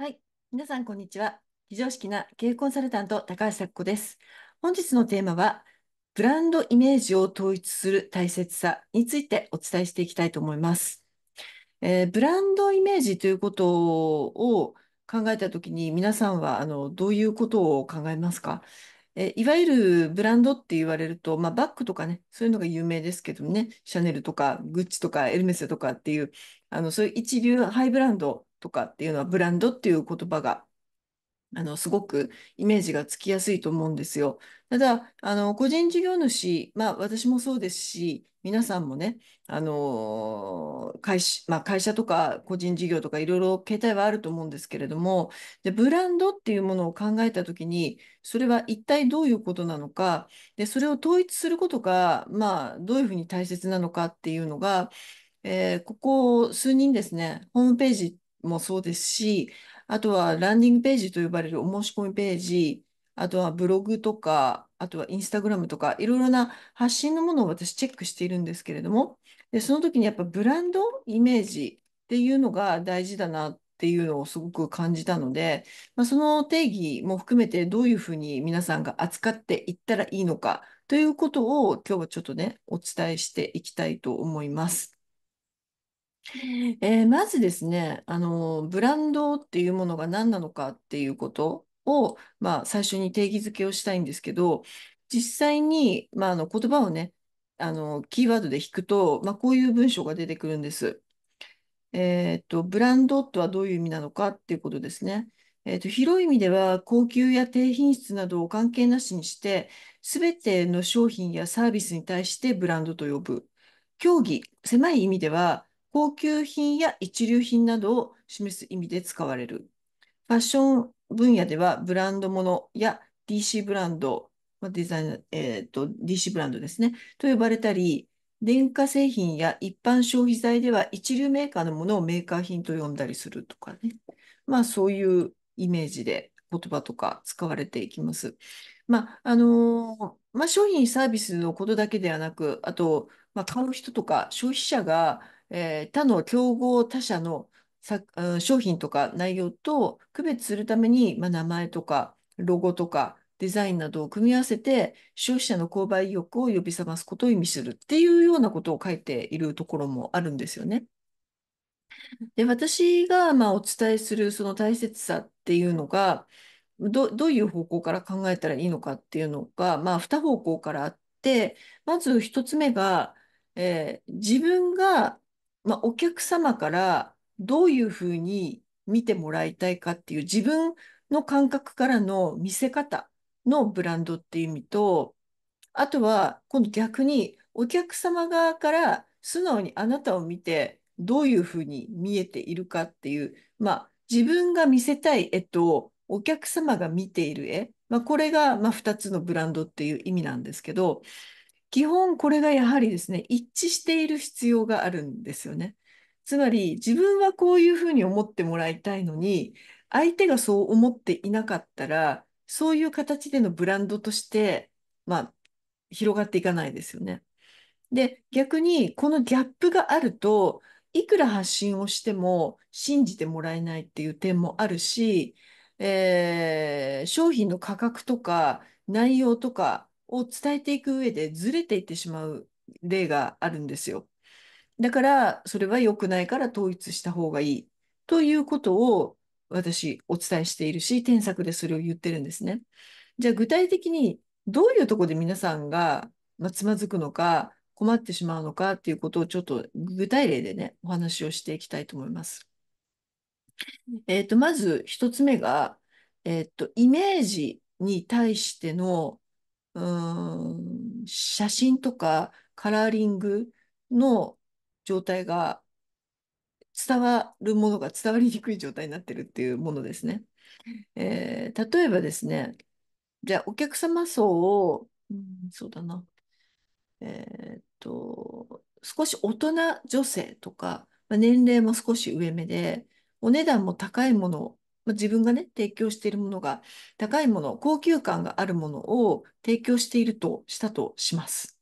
はい。皆さん、こんにちは。非常識な経営コンサルタント、高橋咲子です。本日のテーマは、ブランドイメージを統一する大切さについてお伝えしていきたいと思います。えー、ブランドイメージということを考えたときに、皆さんはあのどういうことを考えますかえいわゆるブランドって言われると、まあ、バッグとかね、そういうのが有名ですけどね、シャネルとかグッチとかエルメスとかっていう、あのそういう一流ハイブランドとかっていうのはブランドっていう言葉があのすごくイメージがつきやすいと思うんですよ。ただあの個人事業主、まあ、私もそうですし皆さんもね、あの会社まあ、会社とか個人事業とかいろいろ形態はあると思うんですけれどもでブランドっていうものを考えた時にそれは一体どういうことなのかでそれを統一することが、まあ、どういうふうに大切なのかっていうのが、えー、ここ数人ですねホームページもそうですし、あとはランディングページと呼ばれるお申し込みページ、あとはブログとか、あとはインスタグラムとか、いろいろな発信のものを私チェックしているんですけれども、で、その時にやっぱブランドイメージっていうのが大事だなっていうのをすごく感じたので、まあ、その定義も含めてどういうふうに皆さんが扱っていったらいいのかということを今日はちょっとね、お伝えしていきたいと思います。えー、まずですね、あの、ブランドっていうものが何なのかっていうことを、まあ、最初に定義づけをしたいんですけど、実際に、まあ、あの言葉をね、あの、キーワードで引くと、まあ、こういう文章が出てくるんです。えっと、ブランドとはどういう意味なのかっていうことですね。えっと、広い意味では、高級や低品質などを関係なしにして、すべての商品やサービスに対してブランドと呼ぶ。競技、狭い意味では、高級品や一流品などを示す意味で使われる。ファッション分野ではブランドものや DC ブランド、デザイン、えっ、ー、と、DC ブランドですね、と呼ばれたり、電化製品や一般消費財では一流メーカーのものをメーカー品と呼んだりするとかね。まあそういうイメージで言葉とか使われていきます。まああのー、まあ、商品サービスのことだけではなく、あと、まあ、買う人とか消費者がえー、他の競合他社の商品とか内容と区別するために、まあ、名前とかロゴとかデザインなどを組み合わせて消費者の購買意欲を呼び覚ますことを意味するっていうようなことを書いているところもあるんですよね。で私がまあお伝えするその大切さっていうのがどどういう方向から考えたらいいのかっていうのが、まあ、2方向からあってまず1つ目が、えー、自分がまあ、お客様からどういうふうに見てもらいたいかっていう自分の感覚からの見せ方のブランドっていう意味と、あとは今度逆にお客様側から素直にあなたを見てどういうふうに見えているかっていう、まあ、自分が見せたい絵とお客様が見ている絵、まあ、これがま2つのブランドっていう意味なんですけど、基本これがやはりですね、一致している必要があるんですよね。つまり自分はこういうふうに思ってもらいたいのに、相手がそう思っていなかったら、そういう形でのブランドとして、まあ、広がっていかないですよね。で、逆にこのギャップがあると、いくら発信をしても信じてもらえないっていう点もあるし、えー、商品の価格とか内容とかを伝えていく上でずれていってしまう例があるんですよ。だから、それは良くないから統一した方がいいということを私お伝えしているし、添削でそれを言ってるんですね。じゃあ具体的にどういうとこで皆さんが、まつまずくのか、困ってしまうのかっていうことをちょっと具体例でね、お話をしていきたいと思います。えっ、ー、と、まず一つ目が、えっ、ー、と、イメージに対してのうん、写真とかカラーリングの状態が伝わるものが伝わりにくい状態になってるっていうものですね。えー、例えばですね、じゃあお客様層を、うん、そうだな、えー、っと、少し大人女性とか、まあ、年齢も少し上目で、お値段も高いものまあ、自分がね、提供しているものが高いもの、高級感があるものを提供しているとしたとします。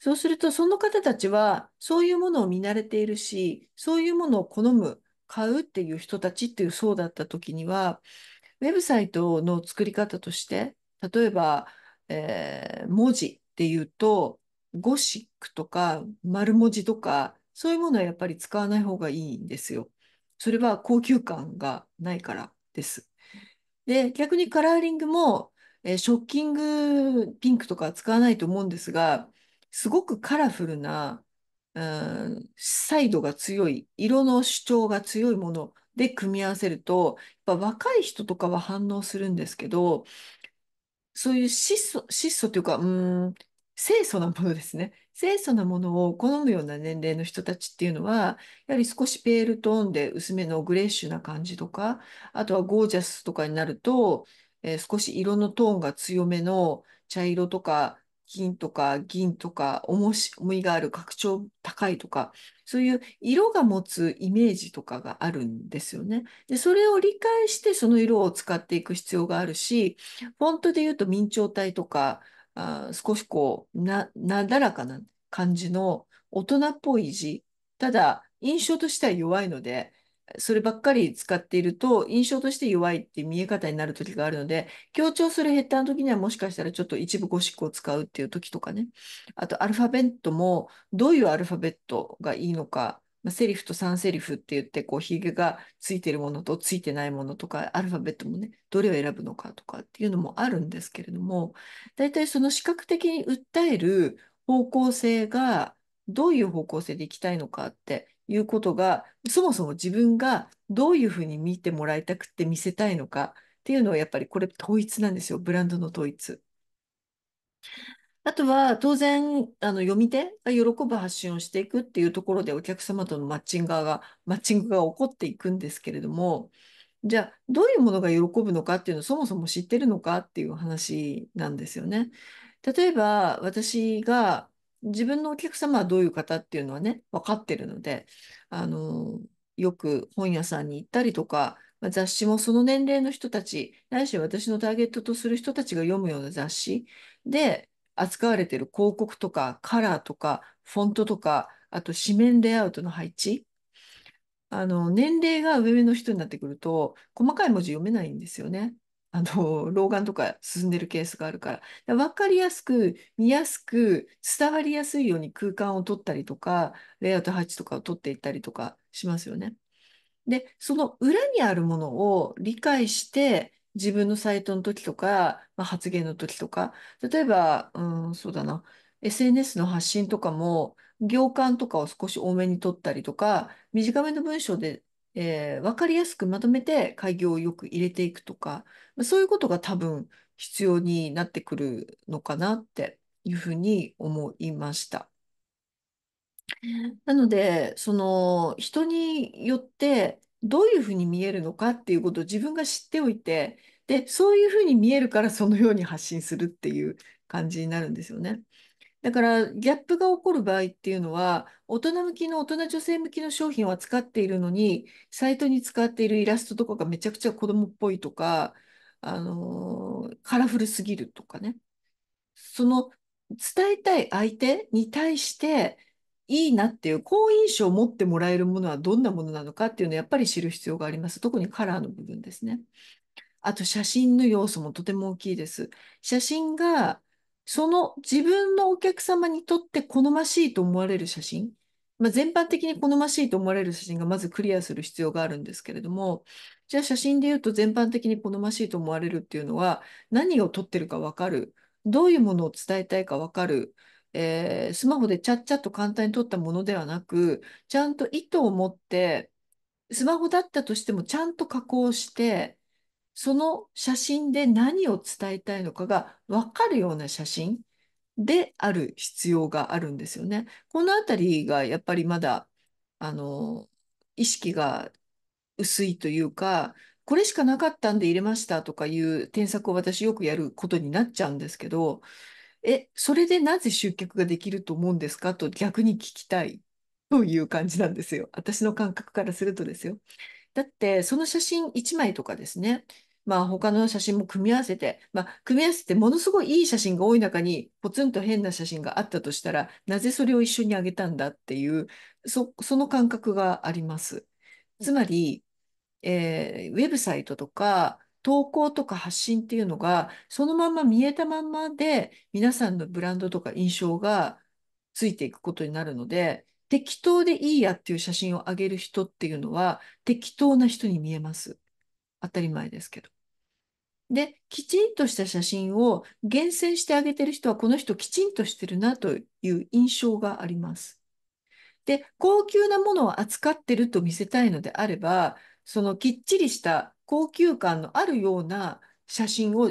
そうすると、その方たちは、そういうものを見慣れているし、そういうものを好む、買うっていう人たちっていう層だった時には、ウェブサイトの作り方として、例えば、えー、文字っていうと、ゴシックとか丸文字とか、そういうものはやっぱり使わない方がいいんですよ。それは高級感がないからです。で、逆にカラーリングも、えー、ショッキングピンクとか使わないと思うんですが、すごくカラフルな、うん、サイドが強い、色の主張が強いもので組み合わせると、やっぱ若い人とかは反応するんですけど、そういう質素、質素というか、うん、清楚なものですね。清楚なものを好むような年齢の人たちっていうのは、やはり少しペールトーンで薄めのグレッシュな感じとか、あとはゴージャスとかになると、えー、少し色のトーンが強めの茶色とか金とか銀とか重し重みがある拡張高いとかそういう色が持つイメージとかがあるんですよね。でそれを理解してその色を使っていく必要があるしフォントで言うと明朝体とかあ少しこうなだらかな感じの大人っぽい字ただ印象としては弱いのでそればっかり使っていると印象として弱いって見え方になる時があるので強調するヘッダーの時にはもしかしたらちょっと一部ゴシックを使うっていう時とかねあとアルファベットもどういうアルファベットがいいのかまあ、セリフと3セリフって言って、こう、ヒゲがついてるものとついてないものとか、アルファベットもね、どれを選ぶのかとかっていうのもあるんですけれども、大体その視覚的に訴える方向性が、どういう方向性でいきたいのかっていうことが、そもそも自分がどういうふうに見てもらいたくて見せたいのかっていうのは、やっぱりこれ統一なんですよ、ブランドの統一。あとは、当然、あの、読み手が喜ぶ発信をしていくっていうところでお客様とのマッチングが、マッチングが起こっていくんですけれども、じゃあ、どういうものが喜ぶのかっていうのをそもそも知ってるのかっていう話なんですよね。例えば、私が自分のお客様はどういう方っていうのはね、分かってるので、あの、よく本屋さんに行ったりとか、ま雑誌もその年齢の人たち、ないし私のターゲットとする人たちが読むような雑誌で、扱われている広告とかカラーとかフォントとか、あと紙面レイアウトの配置。あの、年齢が上の人になってくると、細かい文字読めないんですよね。あの、老眼とか進んでるケースがあるから。だ分かりやすく、見やすく、伝わりやすいように空間を取ったりとか、レイアウト配置とかを取っていったりとかしますよね。で、その裏にあるものを理解して、自分のサイトの時とか、まあ、発言の時とか、例えば、うん、そうだな、SNS の発信とかも、行間とかを少し多めに取ったりとか、短めの文章で、えー、わかりやすくまとめて開業をよく入れていくとか、そういうことが多分必要になってくるのかなっていうふうに思いました。なので、その人によってどういうふうに見えるのかっていうことを自分が知っておいて、で、そういうふうに見えるからそのように発信するっていう感じになるんですよね。だからギャップが起こる場合っていうのは大人向きの大人女性向きの商品を扱っているのにサイトに使っているイラストとかがめちゃくちゃ子供っぽいとか、あのー、カラフルすぎるとかねその伝えたい相手に対していいなっていう好印象を持ってもらえるものはどんなものなのかっていうのをやっぱり知る必要があります。特にカラーの部分ですね。あと写真の要素もとても大きいです。写真がその自分のお客様にとって好ましいと思われる写真、まあ、全般的に好ましいと思われる写真がまずクリアする必要があるんですけれども、じゃあ写真で言うと全般的に好ましいと思われるっていうのは何を撮ってるかわかる、どういうものを伝えたいかわかる、えー、スマホでちゃっちゃっと簡単に撮ったものではなく、ちゃんと意図を持って、スマホだったとしてもちゃんと加工して、その写真で何を伝えたいのかが分かるような写真である必要があるんですよね。このあたりがやっぱりまだ、あの、意識が薄いというか、これしかなかったんで入れましたとかいう添削を私よくやることになっちゃうんですけど、え、それでなぜ集客ができると思うんですかと逆に聞きたいという感じなんですよ。私の感覚からするとですよ。だって、その写真1枚とかですね、まあ他の写真も組み合わせて、まあ組み合わせてものすごいいい写真が多い中にポツンと変な写真があったとしたら、なぜそれを一緒にあげたんだっていう、そ、その感覚があります。つまり、えー、ウェブサイトとか、投稿とか発信っていうのが、そのまんま見えたまんまで、皆さんのブランドとか印象がついていくことになるので、適当でいいやっていう写真を上げる人っていうのは、適当な人に見えます。当たり前ですけど。で、きちんとした写真を厳選してあげてる人は、この人きちんとしてるなという印象があります。で、高級なものを扱ってると見せたいのであれば、そのきっちりした高級感のあるような写真を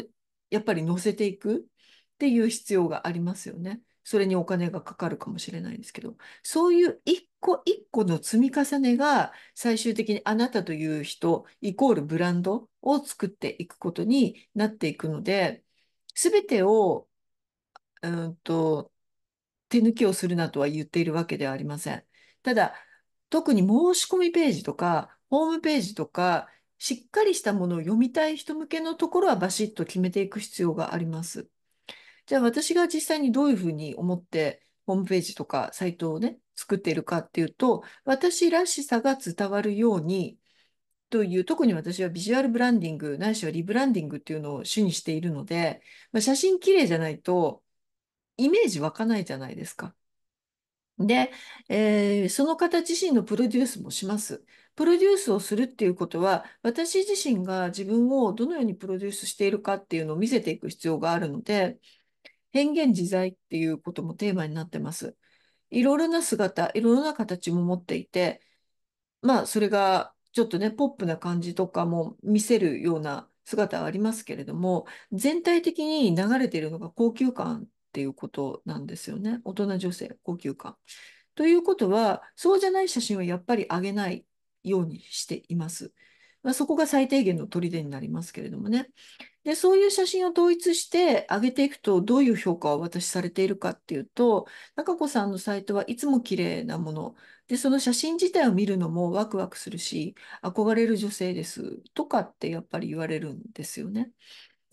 やっぱり載せていくっていう必要がありますよね。それにお金がかかるかもしれないですけど、そういう一個一個の積み重ねが最終的にあなたという人イコールブランドを作っていくことになっていくので、すべてを、うんと、手抜きをするなとは言っているわけではありません。ただ、特に申し込みページとか、ホームページとか、しっかりしたものを読みたい人向けのところはバシッと決めていく必要があります。じゃあ私が実際にどういうふうに思ってホームページとかサイトをね、作っているかっていうと、私らしさが伝わるようにという、特に私はビジュアルブランディング、ないしはリブランディングっていうのを主にしているので、まあ、写真綺麗じゃないとイメージ湧かないじゃないですか。で、えー、その方自身のプロデュースもします。プロデュースをするっていうことは、私自身が自分をどのようにプロデュースしているかっていうのを見せていく必要があるので、変幻自在っていうこともテーマになってます。いろいろな姿、いろいろな形も持っていて、まあ、それがちょっとね、ポップな感じとかも見せるような姿はありますけれども、全体的に流れているのが高級感っていうことなんですよね。大人女性、高級感。ということは、そうじゃない写真はやっぱりあげない。ようにしています。まあ、そこが最低限の砦になりますけれどもね。で、そういう写真を統一して上げていくと、どういう評価を私されているかっていうと、中子さんのサイトはいつも綺麗なもの。で、その写真自体を見るのもワクワクするし、憧れる女性ですとかってやっぱり言われるんですよね。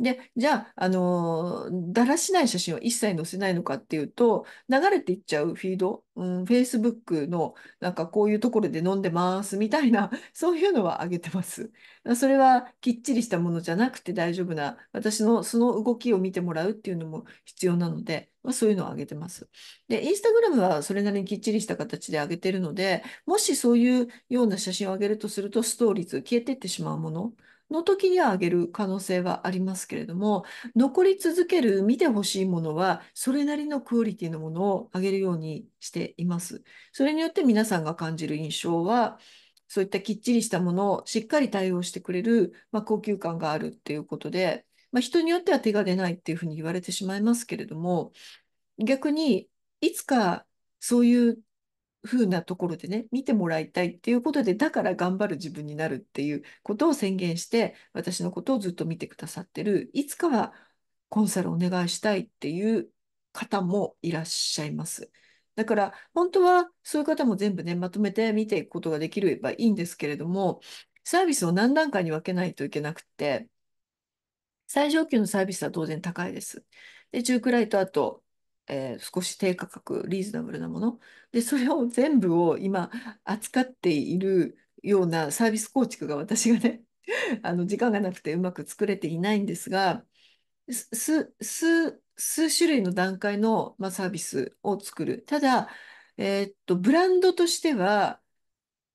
で、じゃあ、あのだらしない写真を一切載せないのかっていうと、流れていっちゃうフィード、うん、Facebook のなんかこういうところで飲んでますみたいな、そういうのは上げてます。それはきっちりしたものじゃなくて大丈夫な、私のその動きを見てもらうっていうのも必要なので、まあ、そういうのを上げてます。で、インスタグラムはそれなりにきっちりした形で上げてるので、もしそういうような写真を上げるとすると、ストーリーズ消えてってしまうもの、の時には上げる可能性はありますけれども、残り続ける、見てほしいものは、それなりのクオリティのものを上げるようにしています。それによって皆さんが感じる印象は、そういったきっちりしたものをしっかり対応してくれる、まあ、高級感があるっていうことで、まあ、人によっては手が出ないっていうふうに言われてしまいますけれども、逆にいつかそういう風なところでね見てもらいたいっていうことでだから頑張る自分になるっていうことを宣言して私のことをずっと見てくださってるいつかはコンサルお願いしたいっていう方もいらっしゃいます。だから本当はそういう方も全部ねまとめて見ていくことができればいいんですけれどもサービスを何段階に分けないといけなくて最上級のサービスは当然高いです。で中くらいとあとえー、少し低価格、リーズナブルなもの。で、それを全部を今扱っているようなサービス構築が私がね、あの時間がなくてうまく作れていないんですが、数、数種類の段階の、まあ、サービスを作る。ただ、えー、っと、ブランドとしては、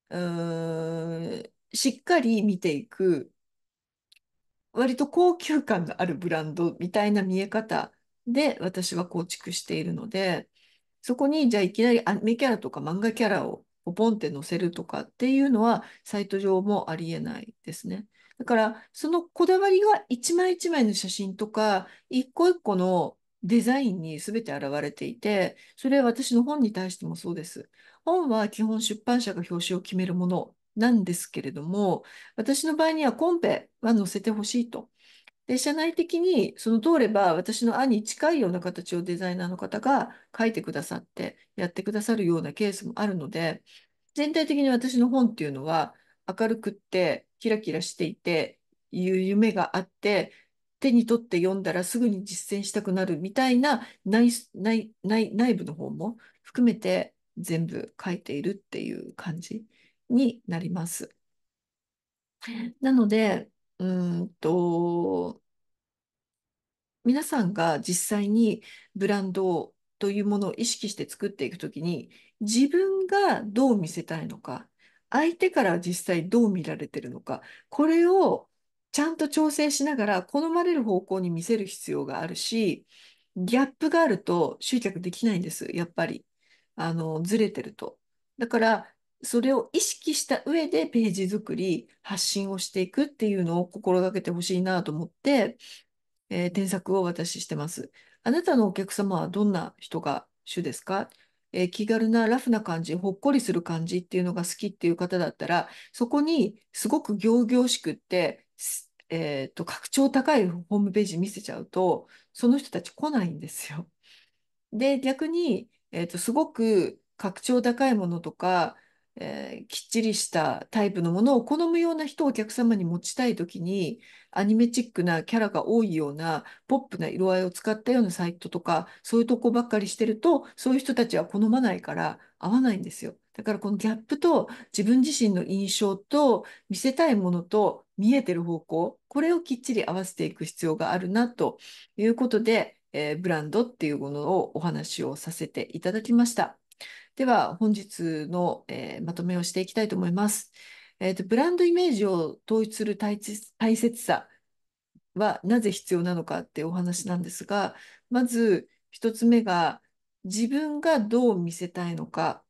うんしっかり見ていく、割と高級感があるブランドみたいな見え方で私は構築しているので、そこにじゃあいきなりアニメキャラとか漫画キャラをポポンって載せるとかっていうのはサイト上もありえないですね。だからそのこだわりが一枚一枚の写真とか一個一個のデザインに全て現れていて、それは私の本に対してもそうです。本は基本出版社が表紙を決めるものなんですけれども、私の場合にはコンペは載せてほしいと。で、社内的にその通れば私の案に近いような形をデザイナーの方が書いてくださってやってくださるようなケースもあるので、全体的に私の本っていうのは明るくってキラキラしていて、いう夢があって、手に取って読んだらすぐに実践したくなるみたいな内内内内部の方も含めて全部書いているっていう感じになります。なので、うんと、皆さんが実際にブランドというものを意識して作っていくときに、自分がどう見せたいのか、相手から実際どう見られてるのか、これをちゃんと調整しながら好まれる方向に見せる必要があるし、ギャップがあると集客できないんです、やっぱり。あの、ずれてると。だから、それを意識した上でページ作り、発信をしていくっていうのを心がけてほしいなと思って、えー、添削を私してます。あなたのお客様はどんな人が主ですか、えー、気軽なラフな感じ、ほっこりする感じっていうのが好きっていう方だったら、そこにすごく仰々しくって、えっ、ー、と、格調高いホームページ見せちゃうと、その人たち来ないんですよ。で、逆に、えっ、と、すごく格調高いものとか、えー、きっちりしたタイプのものを好むような人をお客様に持ちたい時にアニメチックなキャラが多いようなポップな色合いを使ったようなサイトとかそういうとこばっかりしてるとそういう人たちは好まないから合わないんですよ。だからこのギャップと自分自身の印象と見せたいものと見えてる方向これをきっちり合わせていく必要があるなということで、えー、ブランドっていうものをお話をさせていただきました。では、本日の、えー、まとめをしていきたいと思います。えーと、ブランドイメージを統一する大切さはなぜ必要なのかってお話なんですが、まず1つ目が自分がどう見せたいのか、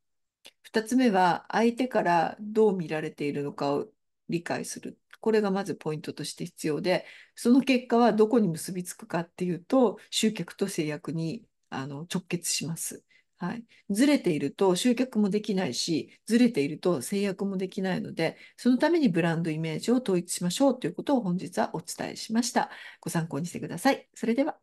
2つ目は相手からどう見られているのかを理解する。これがまずポイントとして必要で、その結果はどこに結びつくかっていうと、集客と制約にあの直結します。はい、ずれていると集客もできないし、ずれていると制約もできないので、そのためにブランドイメージを統一しましょうということを本日はお伝えしました。ご参考にしてください。それでは。